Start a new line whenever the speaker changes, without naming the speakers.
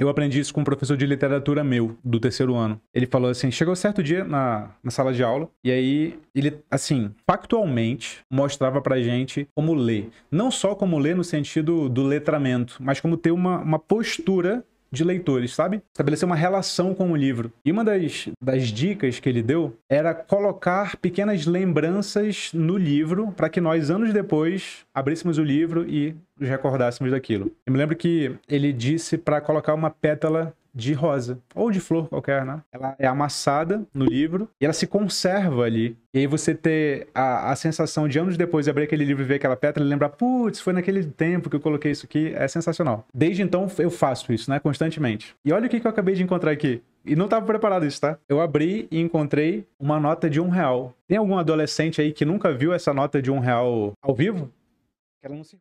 Eu aprendi isso com um professor de literatura meu, do terceiro ano. Ele falou assim: chegou certo dia na, na sala de aula, e aí ele, assim, factualmente mostrava pra gente como ler. Não só como ler no sentido do letramento, mas como ter uma, uma postura de leitores, sabe? Estabelecer uma relação com o livro. E uma das, das dicas que ele deu era colocar pequenas lembranças no livro para que nós, anos depois, abríssemos o livro e nos recordássemos daquilo. Eu me lembro que ele disse para colocar uma pétala de rosa ou de flor qualquer, né? Ela é amassada no livro e ela se conserva ali. E aí você ter a, a sensação de anos depois de abrir aquele livro e ver aquela pedra e lembrar, putz, foi naquele tempo que eu coloquei isso aqui, é sensacional. Desde então eu faço isso, né? Constantemente. E olha o que, que eu acabei de encontrar aqui. E não tava preparado isso, tá? Eu abri e encontrei uma nota de um real. Tem algum adolescente aí que nunca viu essa nota de um real ao vivo? Ela não se...